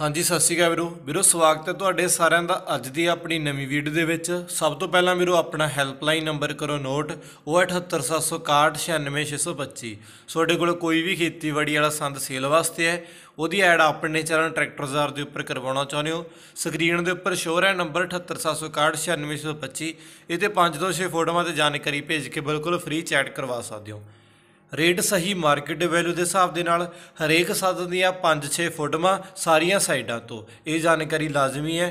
ਹਾਂਜੀ ਸਤਿ ਸ਼੍ਰੀ ਅਕਾਲ ਵੀਰੋ ਵੀਰੋ ਸਵਾਗਤ ਹੈ ਤੁਹਾਡੇ ਸਾਰਿਆਂ ਦਾ ਅੱਜ ਦੀ ਆਪਣੀ ਨਵੀਂ ਵੀਡੀਓ ਦੇ ਵਿੱਚ ਸਭ ਤੋਂ ਪਹਿਲਾਂ ਵੀਰੋ ਆਪਣਾ ਹੈਲਪਲਾਈਨ ਨੰਬਰ ਕਰੋ ਨੋਟ ਉਹ 7871696625 ਤੁਹਾਡੇ ਕੋਲ ਕੋਈ ਵੀ ਖੇਤੀਬਾੜੀ ਵਾਲਾ ਸੰਦ ਸੇਲ ਵਾਸਤੇ ਹੈ ਉਹਦੀ ਐਡ ਆਪਣੇ ਚੈਨਲ ਟਰੈਕਟਰ ਜ਼ਾਰ ਦੇ ਉੱਪਰ ਕਰਵਾਉਣਾ ਚਾਹੁੰਦੇ ਹੋ ਸਕਰੀਨ ਦੇ ਉੱਪਰ ਸ਼ੋਅ ਹੈ ਨੰਬਰ 7871696625 ਇਹਦੇ 5 ਤੋਂ 6 ਫੋਟੋਆਂ ਤੇ ਜਾਣਕਾਰੀ ਭੇਜ ਕੇ ਬਿਲਕੁਲ ਫ੍ਰੀ ਚੈਟ ਕਰਵਾ ਸਕਦੇ ਹੋ ਰੇਟ ਸਹੀ ਮਾਰਕੀਟ ਵੈਲਿਊ ਦੇ ਹਿਸਾਬ ਦੇ ਨਾਲ ਹਰੇਕ ਸਾਧਨ ਦੀਆਂ 5-6 ਫੁੱਟਾਂ ਸਾਰੀਆਂ ਸਾਈਡਾਂ ਤੋਂ ਇਹ ਜਾਣਕਾਰੀ ਲਾਜ਼ਮੀ ਹੈ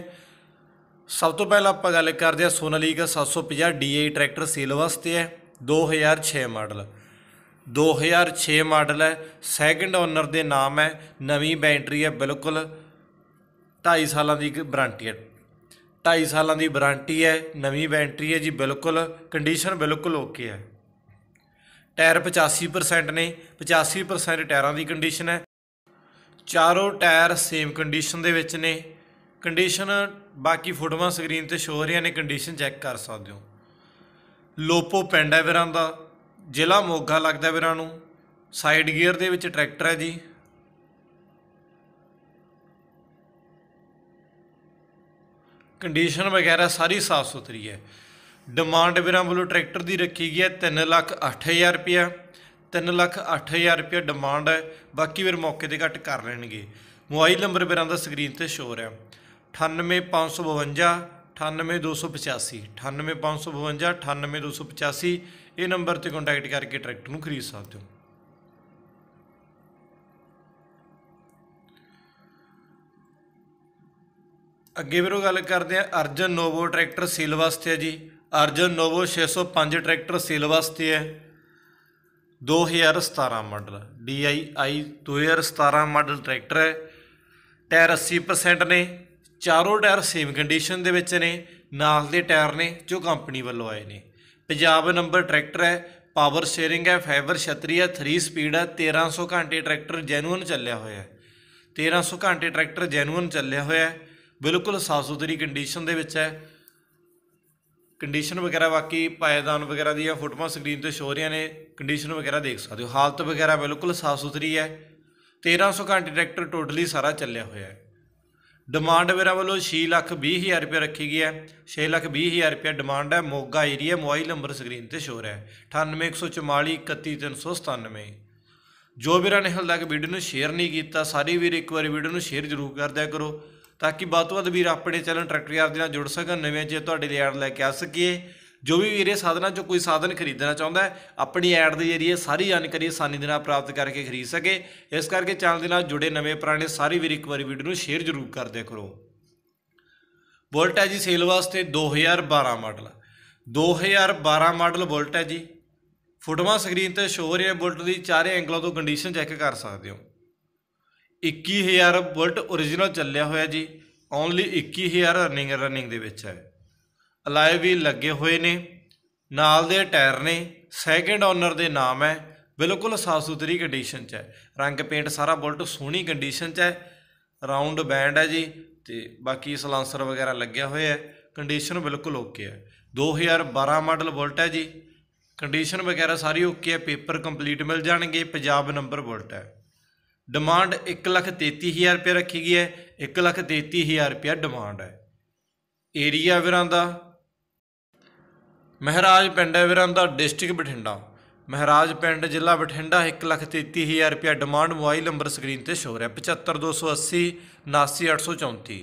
ਸਭ ਤੋਂ ਪਹਿਲਾਂ ਆਪਾਂ ਗੱਲ ਕਰਦੇ ਹਾਂ ਸੋਨਾਲੀਕਾ 750 DA ਟਰੈਕਟਰ ਸੇਲ ਵਾਸਤੇ ਹੈ 2006 ਮਾਡਲ 2006 ਮਾਡਲ ਹੈ ਸੈਕੰਡ ਓਨਰ ਦੇ ਨਾਮ ਹੈ ਨਵੀਂ ਬੈਟਰੀ ਹੈ ਬਿਲਕੁਲ 2.5 ਸਾਲਾਂ ਦੀ ਵਾਰੰਟੀ ਹੈ 2.5 ਸਾਲਾਂ ਦੀ ਵਾਰੰਟੀ ਹੈ ਨਵੀਂ ਬੈਟਰੀ ਹੈ ਜੀ ਬਿਲਕੁਲ ਕੰਡੀਸ਼ਨ ਬਿਲਕੁਲ ਓਕੇ ਹੈ ਟਾਇਰ 85% ਨੇ 85% ਟਾਇਰਾਂ ਦੀ ਕੰਡੀਸ਼ਨ ਹੈ ਚਾਰੋਂ ਟਾਇਰ ਸੇਮ ਕੰਡੀਸ਼ਨ ਦੇ ਵਿੱਚ ਨੇ ਕੰਡੀਸ਼ਨ ਬਾਕੀ ਫੋਟੋਆਂ ਸਕਰੀਨ ਤੇ ਸ਼ੋ ਹੋ ਰਹੀਆਂ ਨੇ ਕੰਡੀਸ਼ਨ ਚੈੱਕ ਕਰ ਸਕਦੇ ਹੋ ਲੋਪੋ ਪਿੰਡ ਹੈ ਵੀਰਾਂ ਦਾ ਜ਼ਿਲ੍ਹਾ ਮੋਗਾ ਲੱਗਦਾ ਵੀਰਾਂ ਨੂੰ ਸਾਈਡ ਗੀਅਰ ਦੇ ਵਿੱਚ ਟਰੈਕਟਰ ਹੈ ਜੀ ਕੰਡੀਸ਼ਨ ਵਗੈਰਾ ਸਾਰੀ ਸਾਫ਼ ਸੁਥਰੀ ਹੈ ਡਿਮਾਂਡ ਵੀਰਾਂ ਵੱਲੋਂ ਟਰੈਕਟਰ ਦੀ ਰੱਖੀ ਗਈ ਹੈ 3 ਲੱਖ 8000 ਰੁਪਇਆ 3 ਲੱਖ 8000 ਰੁਪਇਆ ਡਿਮਾਂਡ ਹੈ ਬਾਕੀ ਵੀਰ ਮੌਕੇ ਤੇ ਘੱਟ ਕਰ ਲੈਣਗੇ ਮੋਬਾਈਲ ਨੰਬਰ ਵੀਰਾਂ ਦਾ ਸਕਰੀਨ ਤੇ ਸ਼ੋ ਰਿਹਾ 98552 98285 98552 98285 ਇਹ ਨੰਬਰ ਤੇ ਕੰਟੈਕਟ ਕਰਕੇ ਟਰੈਕਟਰ ਨੂੰ ਖਰੀਦ ਸਕਦੇ ਹੋ ਅੱਗੇ ਵੀਰੋ ਗੱਲ ਕਰਦੇ ਆ ਅਰਜਨ ਨੋਵੋ ਟਰੈਕਟਰ ਸੇਲ ਵਾਸਤੇ ਹੈ ਜੀ ਅਰਜਨ ਨੋਵੋ 605 ਟਰੈਕਟਰ ਸੇਲ ਵਾਸਤੇ ਹੈ 2017 ਮਾਡਲ DII 2017 ਮਾਡਲ ਟਰੈਕਟਰ ਹੈ ਟਾਇਰ 80% ਨੇ ਚਾਰੋਂ ਟਾਇਰ ਸੇਮ ਕੰਡੀਸ਼ਨ ਦੇ ਵਿੱਚ ਨੇ ਨਾਲ ਦੇ ਟਾਇਰ ਨੇ ਜੋ ਕੰਪਨੀ ਵੱਲੋਂ ਆਏ ਨੇ ਪੰਜਾਬ ਨੰਬਰ ਟਰੈਕਟਰ ਹੈ ਪਾਵਰ ਸ਼ੇਅਰਿੰਗ ਹੈ ਫਾਈਬਰ ਛਤਰੀ ਹੈ 3 ਸਪੀਡ ਹੈ 1300 ਘੰਟੇ ਟਰੈਕਟਰ ਜੈਨੂਨ ਚੱਲਿਆ ਹੋਇਆ ਹੈ 1300 ਘੰਟੇ ਟਰੈਕਟਰ ਜੈਨੂਨ ਚੱਲਿਆ ਹੋਇਆ ਹੈ ਬਿਲਕੁਲ ਸਾਫ ਸੁਥਰੀ ਕੰਡੀਸ਼ਨ ਦੇ ਵਿੱਚ ਹੈ ਕੰਡੀਸ਼ਨ ਵਗੈਰਾ ਬਾਕੀ ਪਾਇਦਾਨ ਵਗੈਰਾ ਦੀਆਂ ਫੋਟੋਆਂ ਸਕਰੀਨ ਤੇ ਸ਼ੋ ਰਹੀਆਂ ਨੇ ਕੰਡੀਸ਼ਨ ਵਗੈਰਾ ਦੇਖ ਸਕਦੇ ਹੋ ਹਾਲਤ ਵਗੈਰਾ ਬਿਲਕੁਲ ਸਾਫ ਸੁਥਰੀ ਹੈ 1300 ਘੰਟੇ ਟਰੈਕਟਰ ਟੋਟਲੀ ਸਾਰਾ ਚੱਲਿਆ ਹੋਇਆ ਹੈ ਡਿਮਾਂਡ ਮੇਰਾ ਵੱਲੋਂ 6 ਲੱਖ 20 ਹਜ਼ਾਰ ਰੁਪਏ ਰੱਖੀ ਗਈ ਹੈ 6 ਲੱਖ 20 ਹਜ਼ਾਰ ਰੁਪਏ ਡਿਮਾਂਡ ਹੈ Moga area mobile number screen ਤੇ ਰਿਹਾ ਹੈ 9814431397 ਜੋ ਵੀਰਾਂ ਨੇ ਹਲਦਾ ਤੱਕ ਵੀਡੀਓ ਨੂੰ ਸ਼ੇਅਰ ਨਹੀਂ ਕੀਤਾ ਸਾਰੀ ਵੀਰ ਇੱਕ ਵਾਰੀ ਵੀਡੀਓ ਨੂੰ ਸ਼ੇਅਰ ਜ਼ਰੂਰ ਕਰ ਦਿਆ ਕਰੋ ਤਾਂ ਕਿ ਵੱਧ ਤੋਂ ਵੱਧ ਵੀਰ ਆਪਣੇ ਚੈਨਲ ਟਰੈਕਟਰ ਯਾਰ ਦੇ ਨਾਲ ਜੁੜ ਸਕਣ ਨਵੇਂ ਜੇ ਤੁਹਾਡੇ ਲਈ ਐਡ ਲੈ ਕੇ ਆ ਸਕੀਏ ਜੋ ਵੀ ਵੀਰੇ ਸਾਧਨਾਂ ਚੋਂ ਕੋਈ ਸਾਧਨ ਖਰੀਦਣਾ ਚਾਹੁੰਦਾ ਹੈ ਆਪਣੀ ਐਡ ਦੇ ਜਰੀਏ ਸਾਰੀ ਜਾਣਕਾਰੀ ਆਸਾਨੀ ਦੇ ਨਾਲ ਪ੍ਰਾਪਤ ਕਰਕੇ ਖਰੀਦ ਸਕੇ ਇਸ ਕਰਕੇ ਚੈਨਲ ਦੇ ਨਾਲ ਜੁੜੇ ਨਵੇਂ ਪੁਰਾਣੇ ਸਾਰੇ ਵੀਰ ਇੱਕ ਵਾਰੀ ਵੀਡੀਓ ਨੂੰ ਸ਼ੇਅਰ ਜ਼ਰੂਰ ਕਰਦੇ ਕਰੋ ਬੁਲਟ ਹੈ ਜੀ ਸੇਲ ਵਾਸਤੇ 2012 ਮਾਡਲ 2012 ਮਾਡਲ ਬੁਲਟ ਹੈ ਜੀ ਫੋਟੋਆਂ ਸਕਰੀਨ ਤੇ ਸ਼ੋਅ ਰਿਹਾ ਬੁਲਟ ਦੀ ਚਾਰੇ ਐਂਗਲਾਂ ਤੋਂ ਕੰਡੀਸ਼ਨ ਚੈੱਕ ਕਰ ਸਕਦੇ ਹੋ 21000 ਬੁਲਟ origignal ਚੱਲਿਆ ਹੋਇਆ ਜੀ ਓਨਲੀ 21000 ਰਨਿੰਗ ਰਨਿੰਗ ਦੇ ਵਿੱਚ ਹੈ ਅਲਾਈ ਵੀ ਲੱਗੇ ਹੋਏ ਨੇ ਨਾਲ ਦੇ ਟਾਇਰ ਨੇ ਸੈਕੰਡ ਓਨਰ ਦੇ ਨਾਮ ਹੈ ਬਿਲਕੁਲ ਸਾਫ ਸੁਥਰੀ ਕੰਡੀਸ਼ਨ 'ਚ ਹੈ ਰੰਗ ਪੇਂਟ ਸਾਰਾ ਬੁਲਟ ਸੋਹਣੀ ਕੰਡੀਸ਼ਨ 'ਚ ਹੈ ਰਾਉਂਡ ਬੈਂਡ ਹੈ ਜੀ ਤੇ ਬਾਕੀ ਸਲਾਂਸਰ ਵਗੈਰਾ ਲੱਗਿਆ ਹੋਇਆ ਹੈ ਕੰਡੀਸ਼ਨ ਬਿਲਕੁਲ ਓਕੇ ਹੈ 2012 ਮਾਡਲ ਬੁਲਟ ਹੈ ਜੀ ਕੰਡੀਸ਼ਨ ਵਗੈਰਾ ਸਾਰੀ ਓਕੇ ਹੈ ਪੇਪਰ ਕੰਪਲੀਟ ਮਿਲ ਜਾਣਗੇ ਪੰਜਾਬ ਨੰਬਰ ਬੁਲਟ ਹੈ ਡਿਮਾਂਡ 133000 ਰੁਪਏ ਰੱਖੀ ਗਈ ਹੈ 133000 ਰੁਪਏ ਡਿਮਾਂਡ ਹੈ ਏਰੀਆ ਵੀਰਾਂ ਦਾ ਮਹਾਰਾਜ ਪਿੰਡ ਹੈ ਵੀਰਾਂ ਦਾ ਡਿਸਟ੍ਰਿਕਟ ਬਠਿੰਡਾ ਮਹਾਰਾਜ ਪਿੰਡ ਜ਼ਿਲ੍ਹਾ ਬਠਿੰਡਾ 133000 ਰੁਪਏ ਡਿਮਾਂਡ ਮੋਬਾਈਲ ਨੰਬਰ ਸਕਰੀਨ ਤੇ ਸ਼ੋਅ ਰਿਹਾ 75280 79834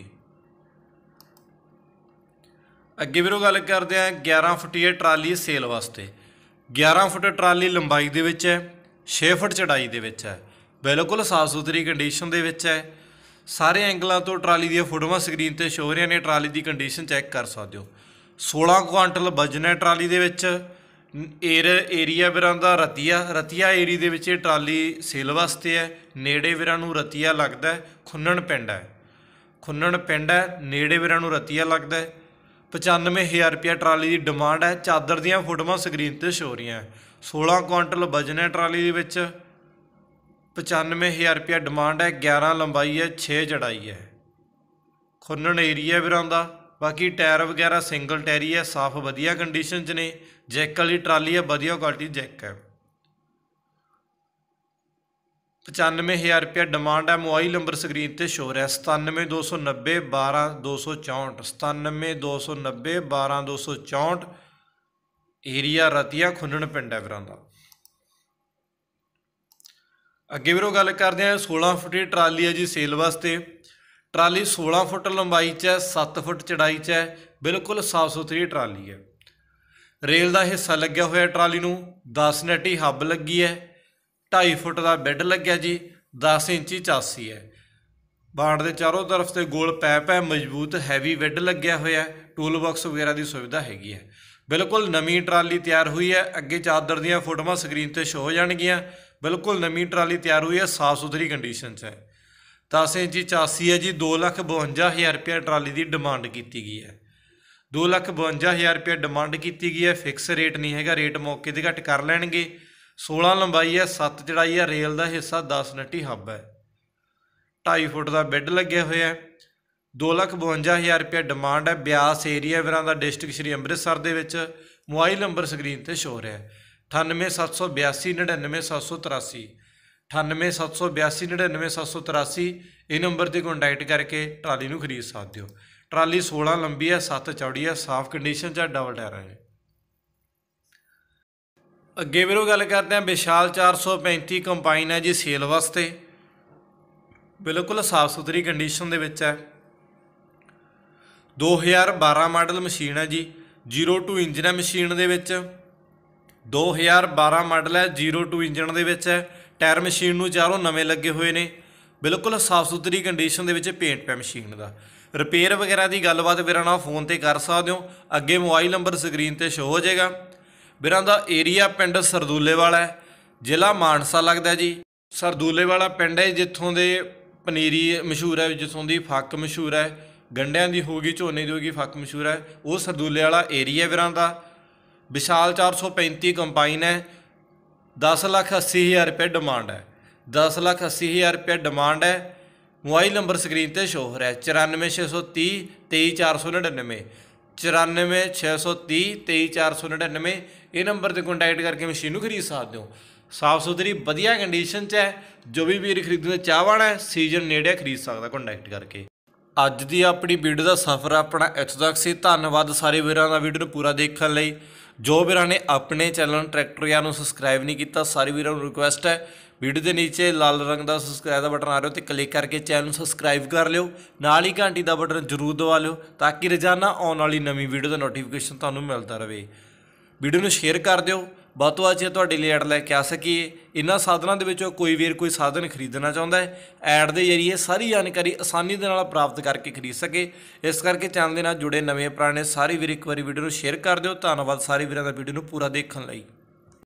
ਅੱਗੇ ਵੀਰੋ ਗੱਲ ਕਰਦੇ ਆ 11 ਫੁੱਟੀਏ ਟਰਾਲੀ ਸੇਲ ਵਾਸਤੇ 11 ਫੁੱਟ ਟਰਾਲੀ ਲੰਬਾਈ ਦੇ ਵਿੱਚ ਹੈ 6 ਫੁੱਟ ਚੜਾਈ ਦੇ ਵਿੱਚ ਹੈ ਬਿਲਕੁਲ ਸਾਫ ਸੁਥਰੀ ਕੰਡੀਸ਼ਨ ਦੇ ਵਿੱਚ ਹੈ ਸਾਰੇ ਐਂਗਲਾਂ ਤੋਂ ਟਰਾਲੀ ਦੀਆਂ ਫੋਟੋਆਂ ਸਕਰੀਨ ਤੇ ਸ਼ੋ ਹੋ ਰਹੀਆਂ ਨੇ ਟਰਾਲੀ ਦੀ ਕੰਡੀਸ਼ਨ ਚੈੱਕ ਕਰ ਸਕਦੇ ਹੋ 16 ਕੁਆਂਟਲ ਵਜਨ ਹੈ ਟਰਾਲੀ ਦੇ ਵਿੱਚ ਏਰ ਏਰੀਆ ਵੀਰਾਂ ਦਾ ਰਤੀਆ ਰਤੀਆ ਏਰੀ ਦੇ ਵਿੱਚ ਇਹ ਟਰਾਲੀ ਸੇਲ ਵਾਸਤੇ ਹੈ ਨੇੜੇ ਵੀਰਾਂ ਨੂੰ ਰਤੀਆ ਲੱਗਦਾ ਖੁੰਨਣ ਪਿੰਡ ਹੈ ਖੁੰਨਣ ਪਿੰਡ ਹੈ ਨੇੜੇ ਵੀਰਾਂ ਨੂੰ ਰਤੀਆ ਲੱਗਦਾ ਹੈ 95000 ਰੁਪਿਆ ਟਰਾਲੀ ਦੀ ਡਿਮਾਂਡ ਹੈ ਚਾਦਰ ਦੀਆਂ ਫੋਟੋਆਂ ਸਕਰੀਨ ਤੇ ਸ਼ੋ ਰਹੀਆਂ 16 ਕੁਆਂਟਲ ਵਜਨ ਹੈ ਟਰਾਲੀ ਦੇ ਵਿੱਚ 95000 ਰੁਪਿਆ ਡਿਮਾਂਡ ਹੈ 11 ਲੰਬਾਈ ਹੈ 6 ਚੜਾਈ ਹੈ ਖੁੰਨਣ ਏਰੀਆ ਵੀਰਾਂ ਦਾ ਬਾਕੀ ਟਾਇਰ ਵਗੈਰਾ ਸਿੰਗਲ ਹੀ ਹੈ ਸਾਫ਼ ਵਧੀਆ ਕੰਡੀਸ਼ਨ 'ਚ ਨੇ ਜੈਕ ਵਾਲੀ ਟਰਾਲੀ ਹੈ ਵਧੀਆ ਕੁਆਲਿਟੀ ਜੈਕ ਹੈ 95000 ਰੁਪਿਆ ਡਿਮਾਂਡ ਹੈ ਮੋਬਾਈਲ ਨੰਬਰ ਸਕਰੀਨ ਤੇ ਸ਼ੋਅ ਰਿਹਾ 97290 12264 97290 12264 ਏਰੀਆ ਰਤੀਆ ਖੁੰਨਣ ਪਿੰਡ ਹੈ ਵੀਰਾਂ ਦਾ ਅੱਗੇ ਵੀਰੋ ਗੱਲ ਕਰਦੇ ਆ 16 ਫੁੱਟ ਦੀ ਟਰਾਲੀ ਹੈ ਜੀ ਸੇਲ ਵਾਸਤੇ ਟਰਾਲੀ 16 ਫੁੱਟ ਲੰਬਾਈ 'ਚ ਹੈ 7 ਫੁੱਟ ਚੜਾਈ 'ਚ ਹੈ ਬਿਲਕੁਲ ਸਾਫ ਸੁਥਰੀ ਟਰਾਲੀ ਹੈ ਰੇਲ ਦਾ ਹਿੱਸਾ ਲੱਗਿਆ ਹੋਇਆ ਟਰਾਲੀ ਨੂੰ 10 ਨੈਟੀ ਹੱਬ ਲੱਗੀ ਹੈ 2.5 ਫੁੱਟ ਦਾ ਬੈੱਡ ਲੱਗਿਆ ਜੀ 10 ਇੰਚੀ ਚਾਸੀ ਹੈ ਬਾੜ ਦੇ ਚਾਰੋਂ ਤਰਫ ਤੇ ਗੋਲ ਪੈਪ ਹੈ ਮਜ਼ਬੂਤ ਹੈਵੀ ਬੈੱਡ ਲੱਗਿਆ ਹੋਇਆ ਟੂਲ ਬਾਕਸ ਵਗੈਰਾ ਦੀ ਸੁਵਿਧਾ ਹੈਗੀ ਹੈ ਬਿਲਕੁਲ ਨਵੀਂ ਟਰਾਲੀ ਤਿਆਰ ਹੋਈ ਹੈ ਅੱਗੇ ਚਾਦਰ ਦੀਆਂ ਫੋਟੋਆਂ ਸਕਰੀਨ ਤੇ ਸ਼ੋ ਹੋ ਜਾਣਗੀਆਂ ਬਿਲਕੁਲ ਨਵੀਂ ਟਰਾਲੀ ਤਿਆਰ ਹੋਈ ਹੈ ਸਾਫ ਸੁਥਰੀ ਕੰਡੀਸ਼ਨ 'ਚ ਹੈ 10 ਜੀ ਚਾਸੀ ਹੈ ਜੀ 252000 ਰੁਪਏ ਟਰਾਲੀ ਦੀ ਡਿਮਾਂਡ ਕੀਤੀ ਗਈ ਹੈ 252000 ਰੁਪਏ ਡਿਮਾਂਡ ਕੀਤੀ ਗਈ ਹੈ ਫਿਕਸ ਰੇਟ ਨਹੀਂ ਹੈਗਾ ਰੇਟ ਮੌਕੇ ਤੇ ਘਟ ਕਰ ਲੈਣਗੇ 16 ਲੰਬਾਈ ਹੈ 7 ਚੜਾਈ ਹੈ ਰੇਲ ਦਾ ਹਿੱਸਾ 10 ਨੱਟੀ ਹੱਬ ਹੈ 2.5 ਫੁੱਟ ਦਾ ਬੈੱਡ ਲੱਗਿਆ ਹੋਇਆ ਹੈ 252000 ਰੁਪਏ ਡਿਮਾਂਡ ਹੈ ਬਿਆਸ ਏਰੀਆ ਵਿਰਾਂ ਦਾ ਡਿਸਟ੍ਰਿਕਟ ਸ਼੍ਰੀ ਅੰਮ੍ਰਿਤਸਰ ਦੇ ਵਿੱਚ ਮੋਬਾਈਲ ਨੰਬਰ ਸਕਰੀਨ ਤੇ ਸ਼ੋ ਰਿਹਾ ਹੈ 9872899783 9872899783 ਇਹ ਨੰਬਰ ਤੇ ਕੰਟੈਕਟ ਕਰਕੇ ਟਰਾਲੀ ਨੂੰ ਖਰੀਦ ਸਕਦੇ ਹੋ ਟਰਾਲੀ 16 ਲੰਬੀ ਹੈ 7 ਚੌੜੀ ਹੈ ਸਾਫ਼ ਕੰਡੀਸ਼ਨ ਚ ਡਬਲ ਟਾਇਰ ਹੈ ਅੱਗੇ ਵੀਰੋ ਗੱਲ ਕਰਦੇ ਆ ਵਿਸ਼ਾਲ 435 ਕੰਪਾਈਨ ਹੈ ਜੀ ਸੇਲ ਵਾਸਤੇ ਬਿਲਕੁਲ ਸਾਫ਼ ਸੁਥਰੀ ਕੰਡੀਸ਼ਨ ਦੇ ਵਿੱਚ ਹੈ 2012 ਮਾਡਲ ਮਸ਼ੀਨ ਹੈ ਜੀ 02 ਇੰਜਨ ਹੈ ਮਸ਼ੀਨ ਦੇ ਵਿੱਚ 2012 ਮਾਡਲ ਹੈ 02 ਇੰਜਨ ਦੇ ਵਿੱਚ ਹੈ ਟਾਇਰ ਮਸ਼ੀਨ ਨੂੰ ਚਾਰੋਂ ਨਵੇਂ ਲੱਗੇ ਹੋਏ ਨੇ ਬਿਲਕੁਲ ਸਾਫ ਸੁਥਰੀ ਕੰਡੀਸ਼ਨ ਦੇ ਵਿੱਚ ਪੇਂਟ ਪਿਆ ਮਸ਼ੀਨ ਦਾ ਰਿਪੇਅਰ ਵਗੈਰਾ ਦੀ ਗੱਲਬਾਤ ਵੀਰਾਂ ਨਾਲ ਫੋਨ ਤੇ ਕਰ ਸਕਦੇ ਹੋ ਅੱਗੇ ਮੋਬਾਈਲ ਨੰਬਰ ਸਕਰੀਨ ਤੇ ਸ਼ੋ ਹੋ ਜਾਏਗਾ ਵੀਰਾਂ ਦਾ ਏਰੀਆ ਪਿੰਡ ਸਰਦੂਲੇ ਵਾਲਾ ਹੈ ਜ਼ਿਲ੍ਹਾ ਮਾਨਸਾ ਲੱਗਦਾ ਜੀ ਸਰਦੂਲੇ ਵਾਲਾ ਪਿੰਡ ਹੈ ਜਿੱਥੋਂ ਦੇ ਪਨੀਰੀ ਮਸ਼ਹੂਰ ਹੈ ਜਿੱਥੋਂ ਦੀ ਫੱਕ ਮਸ਼ਹੂਰ ਹੈ ਗੰਡਿਆਂ ਦੀ ਹੋਗੀ ਝੋਨੇ ਦੀ ਹੋਗੀ ਫੱਕ ਮਸ਼ਹੂਰ ਹੈ ਉਹ ਸਰਦੂਲੇ ਵਾਲਾ ਏਰੀਆ ਵੀਰਾਂ ਦਾ ਵਿਸ਼ਾਲ 435 ਕੰਪਾਈਨ ਹੈ 10 ਲੱਖ 80 ਹਜ਼ਾਰ ਰੁਪਏ ਡਿਮਾਂਡ ਹੈ 10 ਲੱਖ 80 ਹਜ਼ਾਰ ਰੁਪਏ ਡਿਮਾਂਡ ਹੈ ਮੋਬਾਈਲ ਨੰਬਰ ਸਕਰੀਨ ਤੇ ਸ਼ੋ ਹੋ ਰਿਹਾ 94630 23499 94630 23499 ਇਹ ਨੰਬਰ ਤੇ ਕੰਟੈਕਟ ਕਰਕੇ ਮਸ਼ੀਨ ਨੂੰ ਖਰੀਦ ਸਕਦੇ ਹੋ ਸਾਫ ਸੁਥਰੀ ਵਧੀਆ ਕੰਡੀਸ਼ਨ 'ਚ ਹੈ ਜੋ ਵੀ ਵੀਰ ਖਰੀਦਣਾ ਚਾਹਵਾਣਾ ਹੈ ਸੀਜ਼ਨ ਨੇੜੇ ਖਰੀਦ ਸਕਦਾ ਕੰਟੈਕਟ ਕਰਕੇ ਅੱਜ ਦੀ ਆਪਣੀ ਵੀਡੀਓ ਦਾ ਸਫ਼ਰ ਆਪਣਾ ਇੱਥੋਂ ਤੱਕ ਸੀ ਧੰਨਵਾਦ ਸਾਰੇ ਵੀਰਾਂ ਦਾ ਵੀਡੀਓ ਨੂੰ ਪੂਰਾ ਦੇਖਣ ਲਈ ਜੋ ਵੀਰਾਂ ਨੇ ਆਪਣੇ ਚੈਨਲ ਨੂੰ ਟਰੈਕਟਰਿਆਂ ਨੂੰ ਸਬਸਕ੍ਰਾਈਬ ਨਹੀਂ ਕੀਤਾ ਸਾਰੇ ਵੀਰਾਂ ਨੂੰ ਰਿਕੁਐਸਟ ਹੈ ਵੀਡੀਓ ਦੇ ਨੀਚੇ ਲਾਲ ਰੰਗ ਦਾ ਸਬਸਕ੍ਰਾਈਬ ਦਾ ਬਟਨ ਆ ਰਿਹਾ ਤੇ ਕਲਿੱਕ ਕਰਕੇ ਚੈਨਲ ਨੂੰ ਸਬਸਕ੍ਰਾਈਬ ਕਰ ਲਿਓ ਨਾਲ ਹੀ ਘੰਟੀ ਦਾ ਬਟਨ ਜ਼ਰੂਰ ਦਬਾ ਲਿਓ ਤਾਂ ਕਿ ਰੋਜ਼ਾਨਾ ਆਉਣ ਵਾਲੀ ਨਵੀਂ ਵੀਡੀਓ ਦਾ ਨੋਟੀਫਿਕੇਸ਼ਨ ਤੁਹਾਨੂੰ ਮਿਲਦਾ ਰਹੇ ਵੀਡੀਓ ਨੂੰ ਸ਼ੇਅਰ ਕਰ ਦਿਓ ਵੱਧ ਤੋਂ ਜੇ ਤੁਹਾਡੇ ਲਈ ਐਡ ਲੈ ਕੇ ਆ ਸਕੀਏ ਇਹਨਾਂ ਸਾਧਨਾਂ ਦੇ ਵਿੱਚੋਂ ਕੋਈ ਵੀਰ ਕੋਈ ਸਾਧਨ ਖਰੀਦਣਾ ਚਾਹੁੰਦਾ ਹੈ ਐਡ ਦੇ ਜ਼ਰੀਏ ਸਾਰੀ ਜਾਣਕਾਰੀ ਆਸਾਨੀ ਦੇ ਨਾਲ ਪ੍ਰਾਪਤ ਕਰਕੇ ਖਰੀਦ ਸਕੇ ਇਸ ਕਰਕੇ ਚੈਨਲ ਦੇ ਨਾਲ ਜੁੜੇ ਨਵੇਂ ਪੁਰਾਣੇ ਸਾਰੇ ਵੀਰ ਇੱਕ ਵਾਰੀ ਵੀਡੀਓ ਨੂੰ ਸ਼ੇਅਰ ਕਰ ਦਿਓ ਧੰਨਵਾਦ ਸਾਰੇ ਵੀਰਾਂ ਦਾ ਵੀਡੀਓ ਨੂੰ ਪੂਰਾ ਦੇਖਣ ਲਈ